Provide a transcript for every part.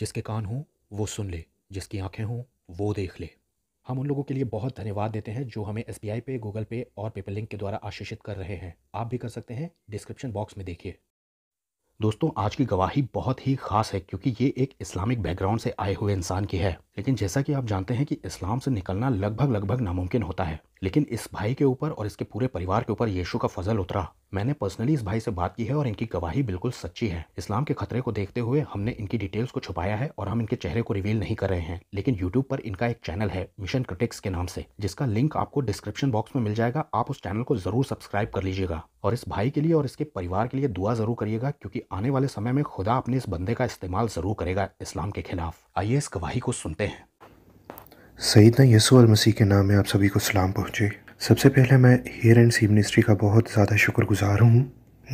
जिसके कान हों वो सुन ले जिसकी आंखें हों वो देख ले हम उन लोगों के लिए बहुत धन्यवाद देते हैं जो हमें एस पे गूगल पे और पेपर लिंक के द्वारा आशीषित कर रहे हैं आप भी कर सकते हैं डिस्क्रिप्शन बॉक्स में देखिए दोस्तों आज की गवाही बहुत ही खास है क्योंकि ये एक इस्लामिक बैकग्राउंड से आए हुए इंसान की है लेकिन जैसा कि आप जानते हैं कि इस्लाम से निकलना लगभग लगभग नामुमकिन होता है लेकिन इस भाई के ऊपर और इसके पूरे परिवार के ऊपर यीशु का फजल उतरा मैंने पर्सनली इस भाई से बात की है और इनकी गवाही बिल्कुल सच्ची है इस्लाम के खतरे को देखते हुए हमने इनकी डिटेल्स को छुपाया है और हम इनके चेहरे को रिवील नहीं कर रहे हैं लेकिन यूट्यूब पर इनका एक चैनल है मिशन क्रिटिक्स के नाम से जिसका लिंक आपको डिस्क्रिप्शन बॉक्स में मिल जाएगा आप उस चैनल को जरूर सब्सक्राइब कर लीजिएगा और इस भाई के लिए और इसके परिवार के लिए दुआ जरूर करिएगा क्योंकि आने वाले समय में खुदा अपने इस बंदे का इस्तेमाल जरूर करेगा इस्लाम के खिलाफ आइए इस गवाही को सुनते हैं सईदना यसू मसीह के नाम में आप सभी को सलाम पहुँचे सबसे पहले मैं हेयर एंड सी मिनिस्ट्री का बहुत ज़्यादा शुक्रगुजार हूँ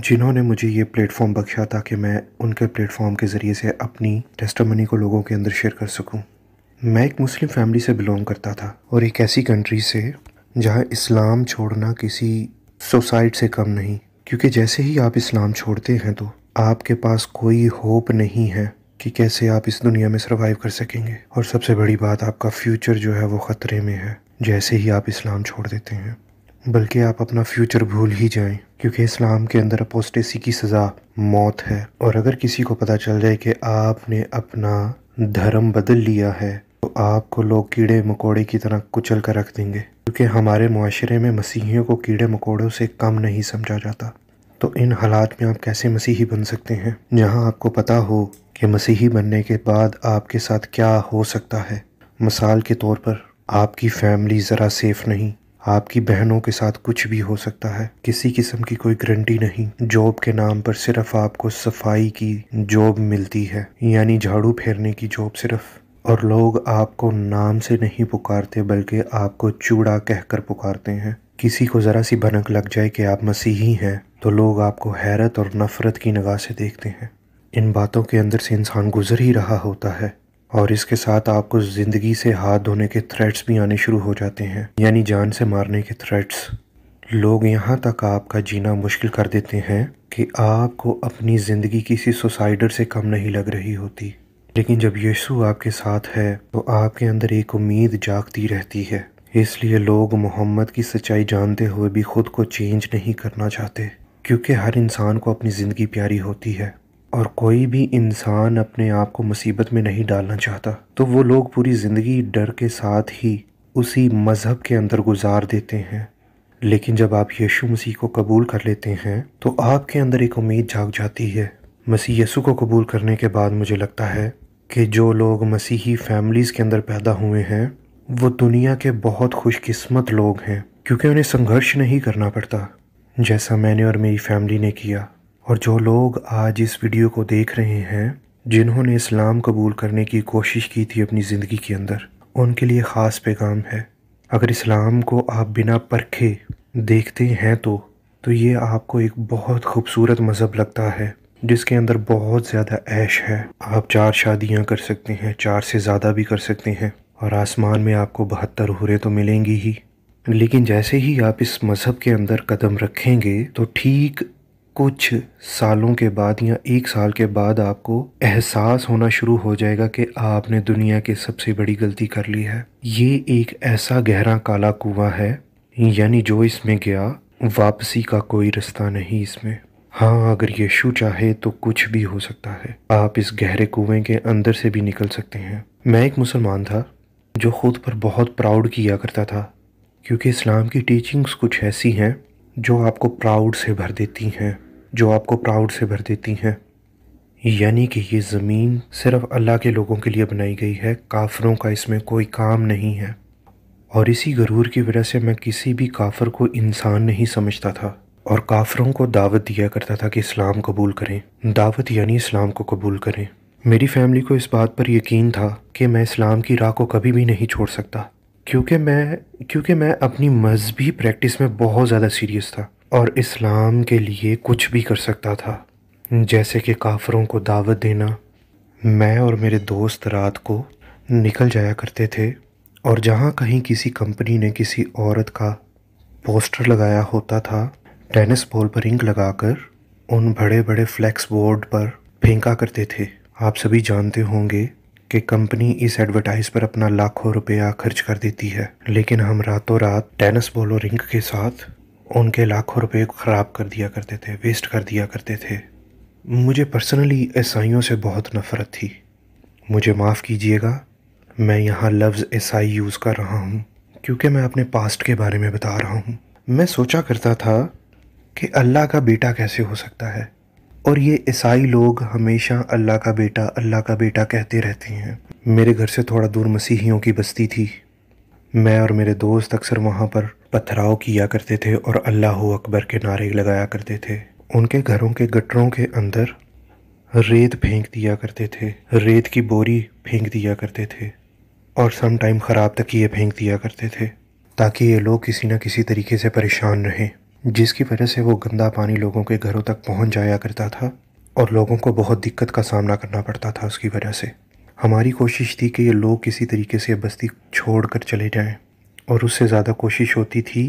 जिन्होंने मुझे ये प्लेटफॉर्म बख्शा ताकि मैं उनके प्लेटफॉर्म के ज़रिए से अपनी टेस्टमनी को लोगों के अंदर शेयर कर सकूँ मैं एक मुस्लिम फैमिली से बिलोंग करता था और एक ऐसी कंट्री से जहाँ इस्लाम छोड़ना किसी सोसाइट से कम नहीं क्योंकि जैसे ही आप इस्लाम छोड़ते हैं तो आपके पास कोई होप नहीं है कि कैसे आप इस दुनिया में सर्वाइव कर सकेंगे और सबसे बड़ी बात आपका फ्यूचर जो है वो ख़तरे में है जैसे ही आप इस्लाम छोड़ देते हैं बल्कि आप अपना फ्यूचर भूल ही जाएं क्योंकि इस्लाम के अंदर अपोस्टेसी की सज़ा मौत है और अगर किसी को पता चल जाए कि आपने अपना धर्म बदल लिया है तो आपको लोग कीड़े मकोड़े की तरह कुचल कर रख देंगे क्योंकि हमारे माशरे में मसीहियों को कीड़े मकोड़ों से कम नहीं समझा जाता तो इन हालात में आप कैसे मसीही बन सकते हैं जहाँ आपको पता हो कि मसीही बनने के बाद आपके साथ क्या हो सकता है मिसाल के तौर पर आपकी फैमिली ज़रा सेफ़ नहीं आपकी बहनों के साथ कुछ भी हो सकता है किसी किस्म की कोई गारंटी नहीं जॉब के नाम पर सिर्फ आपको सफाई की जॉब मिलती है यानी झाड़ू फेरने की जॉब सिर्फ और लोग आपको नाम से नहीं पुकारते बल्कि आपको चूड़ा कहकर पुकारते हैं किसी को ज़रा सी भनक लग जाए कि आप मसीही हैं तो लोग आपको हैरत और नफ़रत की नगाह से देखते हैं इन बातों के अंदर से इंसान गुजर ही रहा होता है और इसके साथ आपको ज़िंदगी से हाथ धोने के थ्रेट्स भी आने शुरू हो जाते हैं यानी जान से मारने के थ्रेट्स लोग यहाँ तक आपका जीना मुश्किल कर देते हैं कि आपको अपनी ज़िंदगी किसी सुसाइडर से कम नहीं लग रही होती लेकिन जब यीशु आपके साथ है तो आपके अंदर एक उम्मीद जागती रहती है इसलिए लोग मोहम्मद की सच्चाई जानते हुए भी खुद को चेंज नहीं करना चाहते क्योंकि हर इंसान को अपनी ज़िंदगी प्यारी होती है और कोई भी इंसान अपने आप को मुसीबत में नहीं डालना चाहता तो वो लोग पूरी ज़िंदगी डर के साथ ही उसी मज़हब के अंदर गुजार देते हैं लेकिन जब आप यीशु मसीह को कबूल कर लेते हैं तो आपके अंदर एक उम्मीद जाग जाती है मसीह यीशु को कबूल करने के बाद मुझे लगता है कि जो लोग मसीही फैमिलीज़ के अंदर पैदा हुए हैं वो दुनिया के बहुत खुशकिस्मत लोग हैं क्योंकि उन्हें संघर्ष नहीं करना पड़ता जैसा मैंने और मेरी फैमिली ने किया और जो लोग आज इस वीडियो को देख रहे हैं जिन्होंने इस्लाम कबूल करने की कोशिश की थी अपनी ज़िंदगी के अंदर उनके लिए ख़ास पैगाम है अगर इस्लाम को आप बिना परखे देखते हैं तो तो ये आपको एक बहुत खूबसूरत मज़हब लगता है जिसके अंदर बहुत ज़्यादा ऐश है आप चार शादियाँ कर सकते हैं चार से ज़्यादा भी कर सकते हैं और आसमान में आपको बहत्तर हुरें तो मिलेंगी ही लेकिन जैसे ही आप इस मज़हब के अंदर कदम रखेंगे तो ठीक कुछ सालों के बाद या एक साल के बाद आपको एहसास होना शुरू हो जाएगा कि आपने दुनिया की सबसे बड़ी गलती कर ली है ये एक ऐसा गहरा काला कुआं है यानी जो इसमें गया वापसी का कोई रास्ता नहीं इसमें हाँ अगर यीशु चाहे तो कुछ भी हो सकता है आप इस गहरे कुएं के अंदर से भी निकल सकते हैं मैं एक मुसलमान था जो खुद पर बहुत प्राउड किया करता था क्योंकि इस्लाम की टीचिंग्स कुछ ऐसी हैं जो आपको प्राउड से भर देती हैं जो आपको प्राउड से भर देती हैं यानी कि ये ज़मीन सिर्फ अल्लाह के लोगों के लिए बनाई गई है काफरों का इसमें कोई काम नहीं है और इसी गरूर की वजह से मैं किसी भी काफर को इंसान नहीं समझता था और काफरों को दावत दिया करता था कि इस्लाम कबूल करें दावत यानी इस्लाम को कबूल करें मेरी फैमिली को इस बात पर यकीन था कि मैं इस्लाम की राह को कभी भी नहीं छोड़ सकता क्योंकि मैं क्योंकि मैं अपनी मजहबी प्रैक्टिस में बहुत ज़्यादा सीरियस था और इस्लाम के लिए कुछ भी कर सकता था जैसे कि काफ़रों को दावत देना मैं और मेरे दोस्त रात को निकल जाया करते थे और जहाँ कहीं किसी कंपनी ने किसी औरत का पोस्टर लगाया होता था टेनिस बॉल पर इंक लगाकर उन बड़े बड़े फ्लैक्स बोर्ड पर फेंका करते थे आप सभी जानते होंगे कि कंपनी इस एडवर्टाइज पर अपना लाखों रुपया खर्च कर देती है लेकिन हम रातों रात टेनिस बॉल और रिंक के साथ उनके लाखों रुपए ख़राब कर दिया करते थे वेस्ट कर दिया करते थे मुझे पर्सनली ईसाइयों से बहुत नफ़रत थी मुझे माफ़ कीजिएगा मैं यहाँ लफ्ज़ ईसाई यूज़ कर रहा हूँ क्योंकि मैं अपने पास्ट के बारे में बता रहा हूँ मैं सोचा करता था कि अल्लाह का बेटा कैसे हो सकता है और ये ईसाई लोग हमेशा अल्लाह का बेटा अल्लाह का बेटा कहते रहते हैं मेरे घर से थोड़ा दूर मसीहियों की बस्ती थी मैं और मेरे दोस्त अक्सर वहाँ पर पथराव किया करते थे और अल्लाह अकबर के नारे लगाया करते थे उनके घरों के गटरों के अंदर रेत फेंक दिया करते थे रेत की बोरी फेंक दिया करते थे और सम टाइम ख़राब ये फेंक दिया करते थे ताकि ये लोग किसी न किसी तरीके से परेशान रहें जिसकी वजह से वो गंदा पानी लोगों के घरों तक पहुंच जाया करता था और लोगों को बहुत दिक्कत का सामना करना पड़ता था उसकी वजह से हमारी कोशिश थी कि ये लोग किसी तरीके से बस्ती छोड़ कर चले जाएँ और उससे ज़्यादा कोशिश होती थी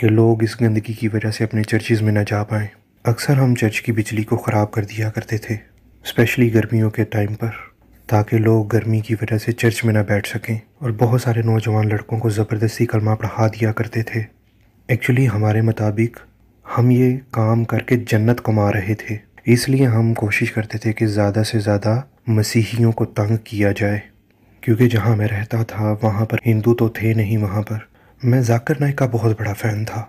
कि लोग इस गंदगी की वजह से अपने चर्चेज़ में ना जा पाएँ अक्सर हम चर्च की बिजली को ख़राब कर दिया करते थे स्पेशली गर्मियों के टाइम पर ताकि लोग गर्मी की वजह से चर्च में ना बैठ सकें और बहुत सारे नौजवान लड़कों को ज़बरदस्ती कलमा पढ़ा दिया करते थे एक्चुअली हमारे मुताबिक हम ये काम करके जन्नत कमा रहे थे इसलिए हम कोशिश करते थे कि ज़्यादा से ज़्यादा मसीहियों को तंग किया जाए क्योंकि जहाँ मैं रहता था वहाँ पर हिंदू तो थे नहीं वहाँ पर मैं जाकर नायक का बहुत बड़ा फ़ैन था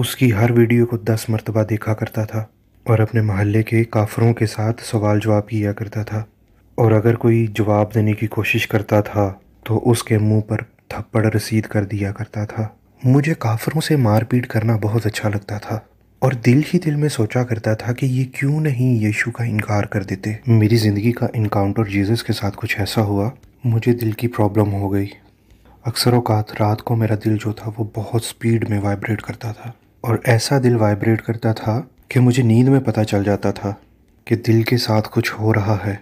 उसकी हर वीडियो को दस मरतबा देखा करता था और अपने मोहल्ले के काफरों के साथ सवाल जवाब किया करता था और अगर कोई जवाब देने की कोशिश करता था तो उसके मुंह पर थप्पड़ रसीद कर दिया करता था मुझे काफरों से मारपीट करना बहुत अच्छा लगता था और दिल ही दिल में सोचा करता था कि ये क्यों नहीं यीशु का इनकार कर देते मेरी ज़िंदगी का इनकाउंटर जीसस के साथ कुछ ऐसा हुआ मुझे दिल की प्रॉब्लम हो गई अक्सर अवकात रात को मेरा दिल जो था वो बहुत स्पीड में वाइब्रेट करता था और ऐसा दिल वाइब्रेट करता था कि मुझे नींद में पता चल जाता था कि दिल के साथ कुछ हो रहा है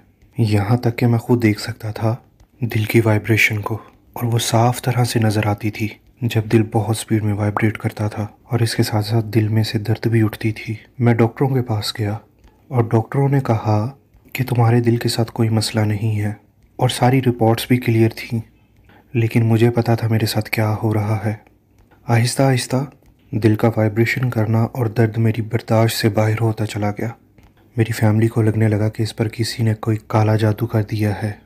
यहाँ तक कि मैं खुद देख सकता था दिल की वाइब्रेशन को और वो साफ तरह से नज़र आती थी जब दिल बहुत स्पीड में वाइब्रेट करता था और इसके साथ साथ दिल में से दर्द भी उठती थी मैं डॉक्टरों के पास गया और डॉक्टरों ने कहा कि तुम्हारे दिल के साथ कोई मसला नहीं है और सारी रिपोर्ट्स भी क्लियर थी लेकिन मुझे पता था मेरे साथ क्या हो रहा है आहिस्ता आहिस्ता दिल का वाइब्रेशन करना और दर्द मेरी बर्दाश्त से बाहर होता चला गया मेरी फैमिली को लगने लगा कि इस पर किसी ने कोई काला जादू कर दिया है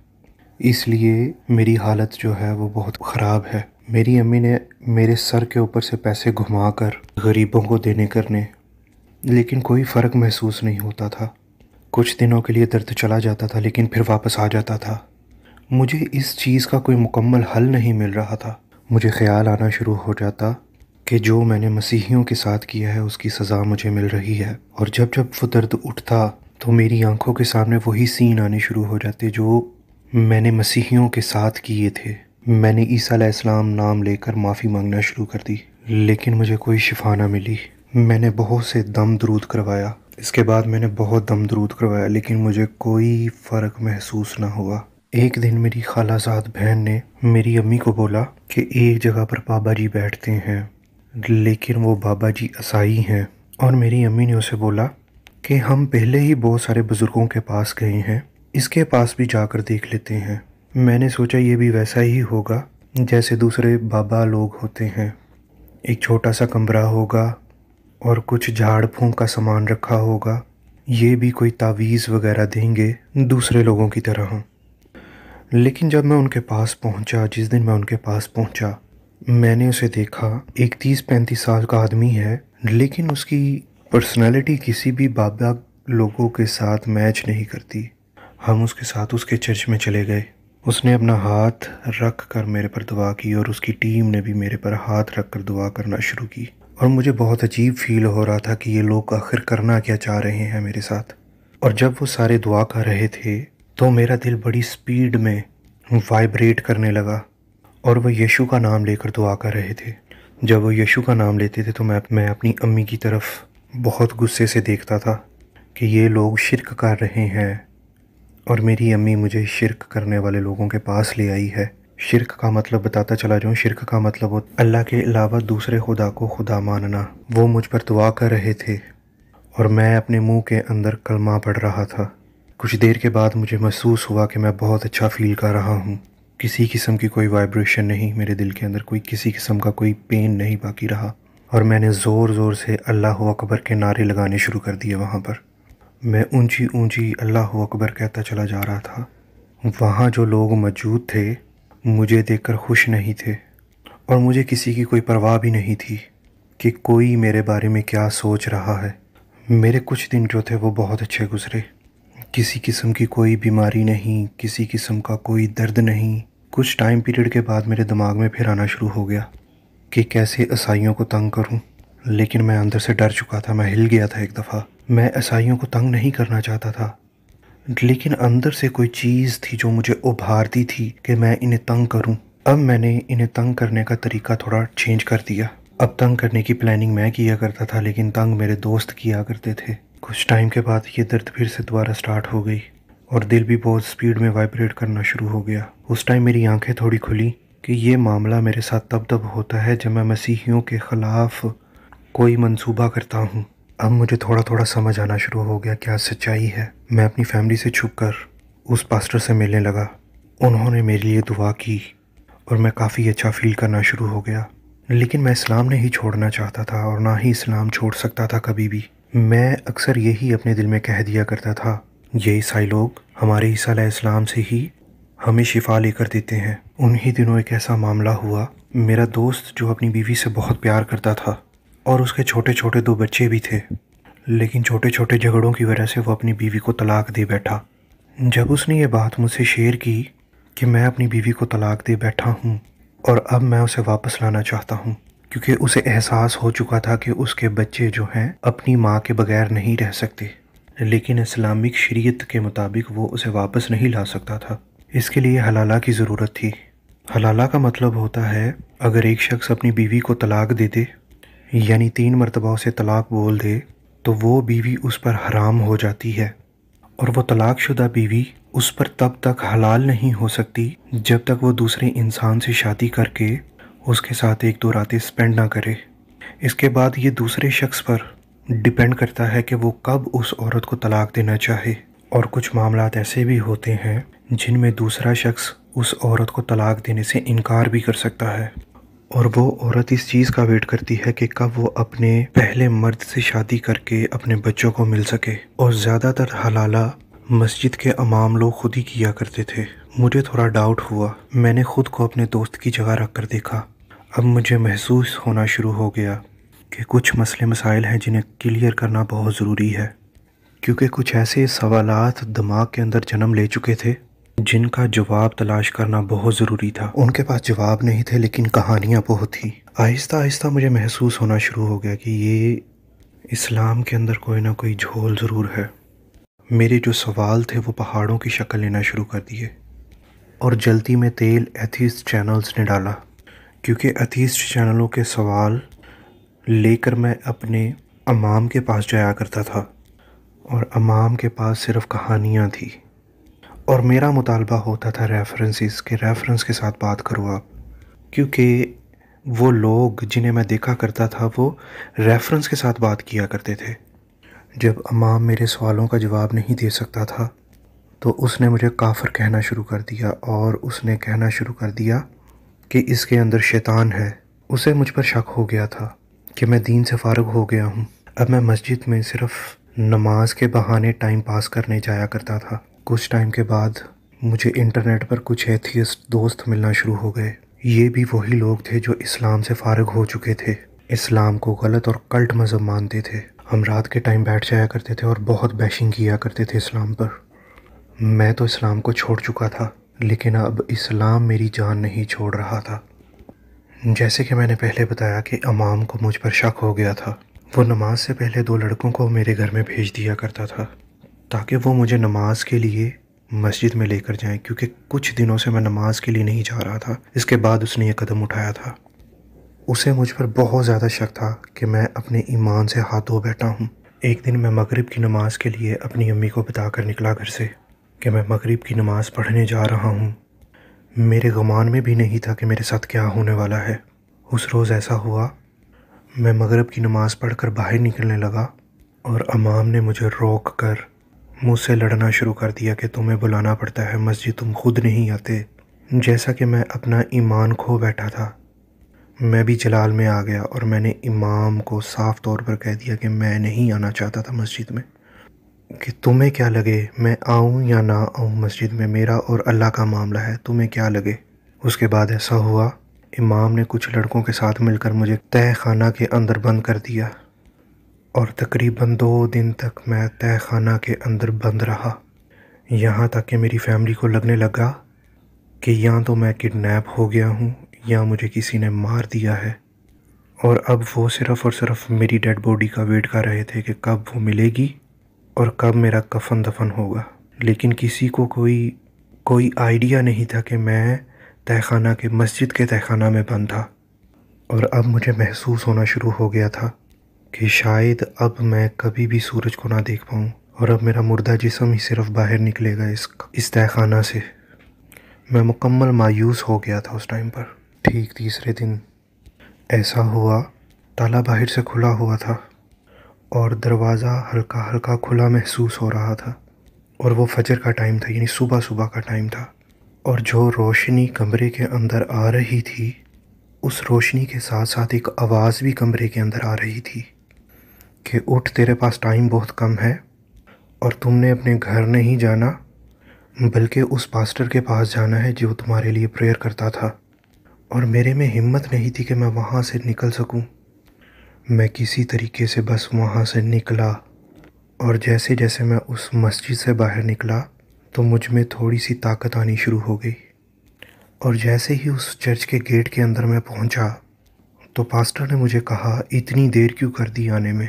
इसलिए मेरी हालत जो है वो बहुत ख़राब है मेरी अम्मी ने मेरे सर के ऊपर से पैसे घुमाकर गरीबों को देने करने लेकिन कोई फ़र्क महसूस नहीं होता था कुछ दिनों के लिए दर्द चला जाता था लेकिन फिर वापस आ जाता था मुझे इस चीज़ का कोई मुकम्मल हल नहीं मिल रहा था मुझे ख्याल आना शुरू हो जाता कि जो मैंने मसीहियों के साथ किया है उसकी सज़ा मुझे मिल रही है और जब जब वो दर्द उठता तो मेरी आंखों के सामने वही सीन आने शुरू हो जाते जो मैंने मसीहियों के साथ किए थे मैंने ईसा नाम लेकर माफ़ी मांगना शुरू कर दी लेकिन मुझे कोई शिफा ना मिली मैंने बहुत से दम दरूद करवाया इसके बाद मैंने बहुत दम दरूद करवाया लेकिन मुझे कोई फ़र्क महसूस ना हुआ एक दिन मेरी खालाजाद बहन ने मेरी अम्मी को बोला कि एक जगह पर बाबा जी बैठते हैं लेकिन वो बाबा जी असाई हैं और मेरी अम्मी ने उसे बोला कि हम पहले ही बहुत सारे बुज़ुर्गों के पास गए हैं इसके पास भी जाकर देख लेते हैं मैंने सोचा ये भी वैसा ही होगा जैसे दूसरे बाबा लोग होते हैं एक छोटा सा कमरा होगा और कुछ झाड़ फूँक का सामान रखा होगा ये भी कोई तावीज़ वगैरह देंगे दूसरे लोगों की तरह लेकिन जब मैं उनके पास पहुंचा जिस दिन मैं उनके पास पहुंचा मैंने उसे देखा एक तीस पैंतीस साल का आदमी है लेकिन उसकी पर्सनैलिटी किसी भी बाबा लोगों के साथ मैच नहीं करती हम उसके साथ उसके चर्च में चले गए उसने अपना हाथ रख कर मेरे पर दुआ की और उसकी टीम ने भी मेरे पर हाथ रख कर दुआ करना शुरू की और मुझे बहुत अजीब फील हो रहा था कि ये लोग आखिर करना क्या चाह रहे हैं मेरे साथ और जब वो सारे दुआ कर रहे थे तो मेरा दिल बड़ी स्पीड में वाइब्रेट करने लगा और वह यीशु का नाम लेकर दुआ कर रहे थे जब वो यीशु का नाम लेते थे तो मैं मैं अपनी अम्मी की तरफ बहुत गुस्से से देखता था कि ये लोग शिरक कर रहे हैं और मेरी अम्मी मुझे शिरक करने वाले लोगों के पास ले आई है शिरक का मतलब बताता चला जाऊँ शिरक का मतलब हो अल्लाह के अलावा दूसरे खुदा को खुदा मानना वो मुझ पर दुआ कर रहे थे और मैं अपने मुंह के अंदर कलमा पढ़ रहा था कुछ देर के बाद मुझे महसूस हुआ कि मैं बहुत अच्छा फील कर रहा हूँ किसी किस्म की कोई वाइब्रेशन नहीं मेरे दिल के अंदर कोई किसी किस्म का कोई पेन नहीं बाकी रहा और मैंने ज़ोर ज़ोर से अल्लाह अकबर के नारे लगाने शुरू कर दिए वहाँ पर मैं ऊंची ऊंची अल्लाह अकबर कहता चला जा रहा था वहाँ जो लोग मौजूद थे मुझे देखकर खुश नहीं थे और मुझे किसी की कोई परवाह भी नहीं थी कि कोई मेरे बारे में क्या सोच रहा है मेरे कुछ दिन जो थे वो बहुत अच्छे गुजरे किसी किस्म की कोई बीमारी नहीं किसी किस्म का कोई दर्द नहीं कुछ टाइम पीरियड के बाद मेरे दिमाग में फिर आना शुरू हो गया कि कैसे ईसाइयों को तंग करूं लेकिन मैं अंदर से डर चुका था मैं हिल गया था एक दफ़ा मैं ईसाइयों को तंग नहीं करना चाहता था लेकिन अंदर से कोई चीज़ थी जो मुझे उभारती थी कि मैं इन्हें तंग करूं। अब मैंने इन्हें तंग करने का तरीका थोड़ा चेंज कर दिया अब तंग करने की प्लानिंग मैं किया करता था लेकिन तंग मेरे दोस्त किया करते थे कुछ टाइम के बाद ये दर्द फिर से दोबारा स्टार्ट हो गई और दिल भी बहुत स्पीड में वाइब्रेट करना शुरू हो गया उस टाइम मेरी आंखें थोड़ी खुली कि ये मामला मेरे साथ तब तब होता है जब मैं मसीहियों के ख़िलाफ़ कोई मंसूबा करता हूँ अब मुझे थोड़ा थोड़ा समझ आना शुरू हो गया क्या सच्चाई है मैं अपनी फैमिली से छुप कर उस पास्टर से मिलने लगा उन्होंने मेरे लिए दुआ की और मैं काफ़ी अच्छा फील करना शुरू हो गया लेकिन मैं इस्लाम नहीं छोड़ना चाहता था और ना ही इस्लाम छोड़ सकता था कभी भी मैं अक्सर यही अपने दिल में कह दिया करता था ये ईसाई लोग हमारे ईसा इस्लाम से ही हमें शिफा लेकर देते हैं उन्हीं दिनों एक ऐसा मामला हुआ मेरा दोस्त जो अपनी बीवी से बहुत प्यार करता था और उसके छोटे छोटे दो बच्चे भी थे लेकिन छोटे छोटे झगड़ों की वजह से वो अपनी बीवी को तलाक दे बैठा जब उसने ये बात मुझसे शेयर की कि मैं अपनी बीवी को तलाक दे बैठा हूँ और अब मैं उसे वापस लाना चाहता हूँ क्योंकि उसे एहसास हो चुका था कि उसके बच्चे जो हैं अपनी माँ के बगैर नहीं रह सकते लेकिन इस्लामिक शरीयत के मुताबिक वो उसे वापस नहीं ला सकता था इसके लिए हलाला की ज़रूरत थी हलाला का मतलब होता है अगर एक शख्स अपनी बीवी को तलाक दे दे यानी तीन मरतबा उसे तलाक बोल दे तो वो बीवी उस पर हराम हो जाती है और वो तलाकशुदा बीवी उस पर तब तक हलाल नहीं हो सकती जब तक वो दूसरे इंसान से शादी करके उसके साथ एक दो रातें स्पेंड ना करे इसके बाद ये दूसरे शख्स पर डिपेंड करता है कि वो कब उस औरत को तलाक देना चाहे और कुछ मामला ऐसे भी होते हैं जिनमें दूसरा शख्स उस औरत को तलाक देने से इनकार भी कर सकता है और वो औरत इस चीज़ का वेट करती है कि कब वो अपने पहले मर्द से शादी करके अपने बच्चों को मिल सके और ज़्यादातर हलाला मस्जिद के अमाम लोग खुद ही किया करते थे मुझे थोड़ा डाउट हुआ मैंने खुद को अपने दोस्त की जगह रख कर देखा अब मुझे महसूस होना शुरू हो गया कि कुछ मसले मसाइल हैं जिन्हें क्लियर करना बहुत ज़रूरी है क्योंकि कुछ ऐसे सवालात दिमाग के अंदर जन्म ले चुके थे जिनका जवाब तलाश करना बहुत ज़रूरी था उनके पास जवाब नहीं थे लेकिन कहानियाँ बहुत थी आहिस्ता आहिस्ता मुझे महसूस होना शुरू हो गया कि ये इस्लाम के अंदर कोई ना कोई झोल ज़रूर है मेरे जो सवाल थे वो पहाड़ों की शक्ल लेना शुरू कर दिए और जल्दी में तेल एथीस चैनल्स ने डाला क्योंकि एथीस चैनलों के सवाल लेकर मैं अपने अमाम के पास जाया करता था और अमाम के पास सिर्फ कहानियाँ थी और मेरा मुतालबा होता था रेफरेंसेस के रेफरेंस के साथ बात करो आप क्योंकि वो लोग जिन्हें मैं देखा करता था वो रेफरेंस के साथ बात किया करते थे जब अमाम मेरे सवालों का जवाब नहीं दे सकता था तो उसने मुझे काफ़र कहना शुरू कर दिया और उसने कहना शुरू कर दिया कि इसके अंदर शैतान है उसे मुझ पर शक हो गया था कि मैं दीन से फारग हो गया हूँ अब मैं मस्जिद में सिर्फ़ नमाज के बहाने टाइम पास करने जाया करता था कुछ टाइम के बाद मुझे इंटरनेट पर कुछ एथियस्ट दोस्त मिलना शुरू हो गए ये भी वही लोग थे जो इस्लाम से फारग हो चुके थे इस्लाम को गलत और कल्ट मज़हब मानते थे हम रात के टाइम बैठ जाया करते थे और बहुत बैशिंग किया करते थे इस्लाम पर मैं तो इस्लाम को छोड़ चुका था लेकिन अब इस्लाम मेरी जान नहीं छोड़ रहा था जैसे कि मैंने पहले बताया कि अमाम को मुझ पर शक हो गया था वो नमाज से पहले दो लड़कों को मेरे घर में भेज दिया करता था ताकि वो मुझे नमाज़ के लिए मस्जिद में लेकर जाएं क्योंकि कुछ दिनों से मैं नमाज़ के लिए नहीं जा रहा था इसके बाद उसने ये कदम उठाया था उसे मुझ पर बहुत ज़्यादा शक था कि मैं अपने ईमान से हाथ धो बैठा हूँ एक दिन मैं मगरिब की नमाज़ के लिए अपनी अम्मी को बताकर कर निकला घर से कि मैं मगरिब की नमाज़ पढ़ने जा रहा हूँ मेरे गुमान में भी नहीं था कि मेरे साथ क्या होने वाला है उस रोज़ ऐसा हुआ मैं मगरब की नमाज़ पढ़कर बाहर निकलने लगा और अमाम ने मुझे रोक कर मुझसे लड़ना शुरू कर दिया कि तुम्हें बुलाना पड़ता है मस्जिद तुम खुद नहीं आते जैसा कि मैं अपना ईमान खो बैठा था मैं भी जलाल में आ गया और मैंने इमाम को साफ तौर पर कह दिया कि मैं नहीं आना चाहता था मस्जिद में कि तुम्हें क्या लगे मैं आऊँ या ना आऊँ मस्जिद में मेरा और अल्लाह का मामला है तुम्हें क्या लगे उसके बाद ऐसा हुआ इमाम ने कुछ लड़कों के साथ मिलकर मुझे तय खाना के अंदर बंद कर दिया और तकरीबन दो दिन तक मैं तय खाना के अंदर बंद रहा यहाँ तक कि मेरी फैमिली को लगने लगा कि या तो मैं किडनैप हो गया हूँ या मुझे किसी ने मार दिया है और अब वो सिर्फ़ और सिर्फ मेरी डेड बॉडी का वेट कर रहे थे कि कब वो मिलेगी और कब मेरा कफन दफन होगा लेकिन किसी को कोई कोई आइडिया नहीं था कि मैं तहखाना के मस्जिद के तहखाना में बंद था और अब मुझे महसूस होना शुरू हो गया था कि शायद अब मैं कभी भी सूरज को ना देख पाऊँ और अब मेरा मुर्दा जिसम ही सिर्फ बाहर निकलेगा इस इस तहखाना से मैं मुकम्मल मायूस हो गया था उस टाइम पर ठीक तीसरे दिन ऐसा हुआ ताला बाहर से खुला हुआ था और दरवाज़ा हल्का हल्का खुला महसूस हो रहा था और वो फजर का टाइम था यानी सुबह सुबह का टाइम था और जो रोशनी कमरे के अंदर आ रही थी उस रोशनी के साथ साथ एक आवाज़ भी कमरे के अंदर आ रही थी कि उठ तेरे पास टाइम बहुत कम है और तुमने अपने घर नहीं जाना बल्कि उस पास्टर के पास जाना है जो तुम्हारे लिए प्रेयर करता था और मेरे में हिम्मत नहीं थी कि मैं वहाँ से निकल सकूँ मैं किसी तरीके से बस वहाँ से निकला और जैसे जैसे मैं उस मस्जिद से बाहर निकला तो मुझ में थोड़ी सी ताकत आनी शुरू हो गई और जैसे ही उस चर्च के गेट के अंदर मैं पहुंचा तो पास्टर ने मुझे कहा इतनी देर क्यों कर दी आने में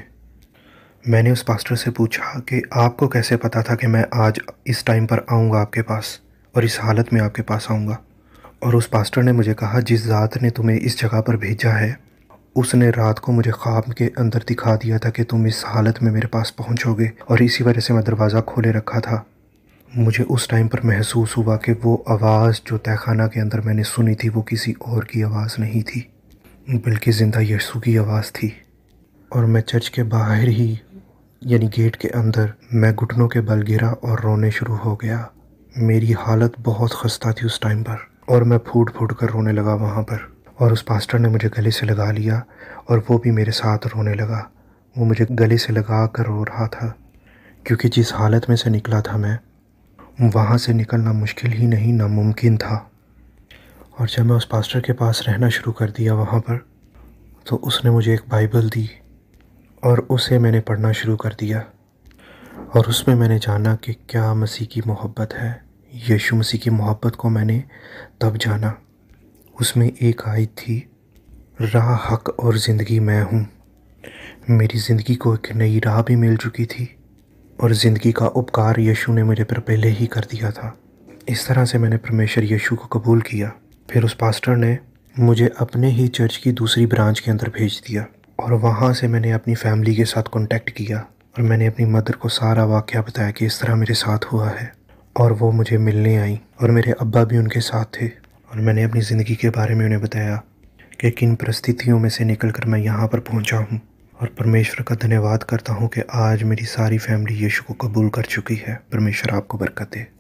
मैंने उस पास्टर से पूछा कि आपको कैसे पता था कि मैं आज इस टाइम पर आऊँगा आपके पास और इस हालत में आपके पास आऊँगा और उस पास्टर ने मुझे कहा जिस ज़ात ने तुम्हें इस जगह पर भेजा है उसने रात को मुझे ख्वाब के अंदर दिखा दिया था कि तुम इस हालत में मेरे पास पहुंचोगे और इसी वजह से मैं दरवाज़ा खोले रखा था मुझे उस टाइम पर महसूस हुआ कि वो आवाज़ जो तहखाना के अंदर मैंने सुनी थी वो किसी और की आवाज़ नहीं थी बल्कि ज़िंदा यसु की आवाज़ थी और मैं चर्च के बाहर ही यानी गेट के अंदर मैं घुटनों के बल गिरा और रोने शुरू हो गया मेरी हालत बहुत खस्ता थी उस टाइम पर और मैं फूट फूट कर रोने लगा वहाँ पर और उस पास्टर ने मुझे गले से लगा लिया और वो भी मेरे साथ रोने लगा वो मुझे गले से लगा कर रो रहा था क्योंकि जिस हालत में से निकला था मैं वहाँ से निकलना मुश्किल ही नहीं नामुमकिन था और जब मैं उस पास्टर के पास रहना शुरू कर दिया वहाँ पर तो उसने मुझे एक बाइबल दी और उसे मैंने पढ़ना शुरू कर दिया और उसमें मैंने जाना कि क्या मसीह की मोहब्बत है यीशु मसीह की मोहब्बत को मैंने तब जाना उसमें एक आयत थी राह हक और ज़िंदगी मैं हूँ मेरी ज़िंदगी को एक नई राह भी मिल चुकी थी और ज़िंदगी का उपकार यीशु ने मेरे पर पहले ही कर दिया था इस तरह से मैंने परमेश्वर यीशु को कबूल किया फिर उस पास्टर ने मुझे अपने ही चर्च की दूसरी ब्रांच के अंदर भेज दिया और वहाँ से मैंने अपनी फ़ैमिली के साथ कांटेक्ट किया और मैंने अपनी मदर को सारा वाक़ बताया कि इस तरह मेरे साथ हुआ है और वो मुझे मिलने आई और मेरे अब्बा भी उनके साथ थे और मैंने अपनी ज़िंदगी के बारे में उन्हें बताया कि किन परिस्थितियों में से निकल कर मैं यहाँ पर पहुँचा हूँ और परमेश्वर का धन्यवाद करता हूँ कि आज मेरी सारी फैमिली यीशु को कबूल कर चुकी है परमेश्वर आपको बरकत दे